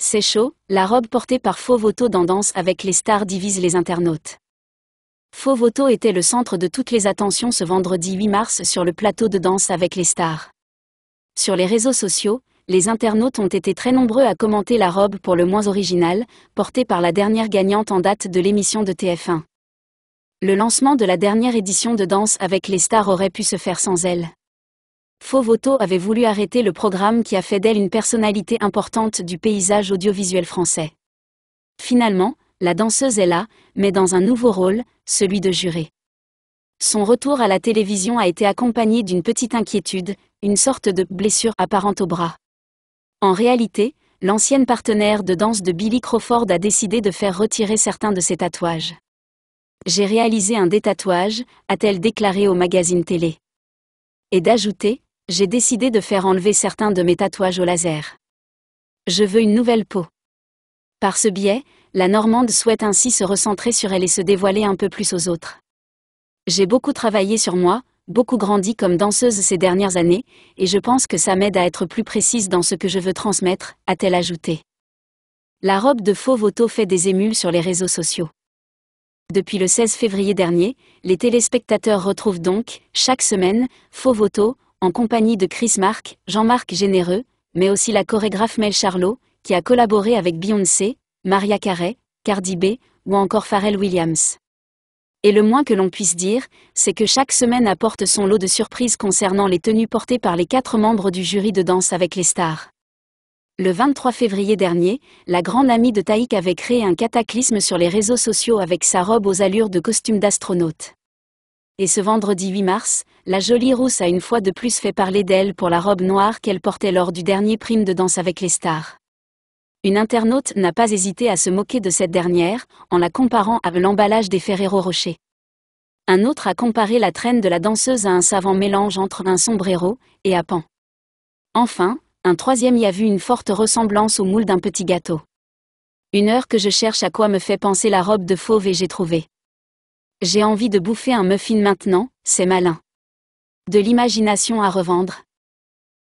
C'est chaud, la robe portée par Faux Voto dans Danse avec les stars divise les internautes. Faux était le centre de toutes les attentions ce vendredi 8 mars sur le plateau de Danse avec les stars. Sur les réseaux sociaux, les internautes ont été très nombreux à commenter la robe pour le moins originale, portée par la dernière gagnante en date de l'émission de TF1. Le lancement de la dernière édition de Danse avec les stars aurait pu se faire sans elle. Fauvoto avait voulu arrêter le programme qui a fait d'elle une personnalité importante du paysage audiovisuel français. Finalement, la danseuse est là, mais dans un nouveau rôle, celui de jurée. Son retour à la télévision a été accompagné d'une petite inquiétude, une sorte de blessure apparente au bras. En réalité, l'ancienne partenaire de danse de Billy Crawford a décidé de faire retirer certains de ses tatouages. J'ai réalisé un détatouage, a-t-elle déclaré au magazine télé. Et d'ajouter, j'ai décidé de faire enlever certains de mes tatouages au laser. Je veux une nouvelle peau. Par ce biais, la Normande souhaite ainsi se recentrer sur elle et se dévoiler un peu plus aux autres. J'ai beaucoup travaillé sur moi, beaucoup grandi comme danseuse ces dernières années, et je pense que ça m'aide à être plus précise dans ce que je veux transmettre, a-t-elle ajouté. La robe de Faux Voto fait des émules sur les réseaux sociaux. Depuis le 16 février dernier, les téléspectateurs retrouvent donc, chaque semaine, Faux Voto, en compagnie de Chris Mark, Jean-Marc Généreux, mais aussi la chorégraphe Mel Charlot, qui a collaboré avec Beyoncé, Maria Carey, Cardi B ou encore Pharrell Williams. Et le moins que l'on puisse dire, c'est que chaque semaine apporte son lot de surprises concernant les tenues portées par les quatre membres du jury de danse avec les stars. Le 23 février dernier, la grande amie de Taïk avait créé un cataclysme sur les réseaux sociaux avec sa robe aux allures de costume d'astronaute et ce vendredi 8 mars, la jolie rousse a une fois de plus fait parler d'elle pour la robe noire qu'elle portait lors du dernier prime de danse avec les stars. Une internaute n'a pas hésité à se moquer de cette dernière, en la comparant à l'emballage des Ferrero Rocher. Un autre a comparé la traîne de la danseuse à un savant mélange entre un sombrero et un pan. Enfin, un troisième y a vu une forte ressemblance au moule d'un petit gâteau. Une heure que je cherche à quoi me fait penser la robe de fauve et j'ai trouvé. J'ai envie de bouffer un muffin maintenant, c'est malin. De l'imagination à revendre.